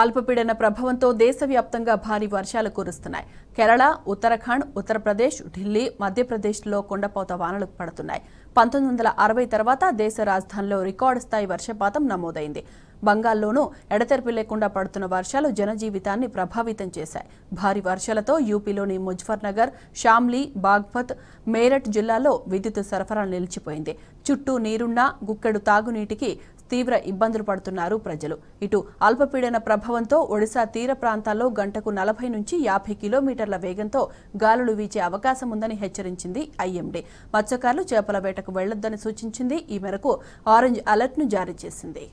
అల్పపీడన ప్రభావంతో దేశవ్యాప్తంగా భారీ వర్షాలు కురుస్తున్నాయి కేరళ ఉత్తరాఖండ్ ఉత్తరప్రదేశ్ ఢిల్లీ మధ్యప్రదేశ్లో కొండపోత వానలు పడుతున్నాయి పంతొమ్మిది వందల అరవై తర్వాత దేశ రాజధానిలో రికార్డు స్థాయి వర్షపాతం నమోదైంది బంగాల్లోనూ ఎడతెరిపి లేకుండా పడుతున్న వర్షాలు జనజీవితాన్ని ప్రభావితం చేశాయి భారీ వర్షాలతో యూపీలోని ముజఫర్నగర్ షామ్లీ బాగ్పత్ మేరట్ జిల్లాలో విద్యుత్ సరఫరా నిలిచిపోయింది చుట్టూ నీరున్నా గుక్కెడు తాగునీటికి తీవ్ర ఇబ్బందులు పడుతున్నారు ప్రజలు ఇటు అల్పపీడన ప్రభావంతో ఒడిశా తీర ప్రాంతాల్లో గంటకు నలభై నుంచి యాభై కిలోమీటర్ల వేగంతో గాలులు వీచే అవకాశం ఉందని హెచ్చరించింది ఐఎండీ మత్స్యకారులు చేపల వేటకు వెళ్లొద్దని సూచించింది ఈ మేరకు ఆరెంజ్ అలర్ట్ను జారీ చేసింది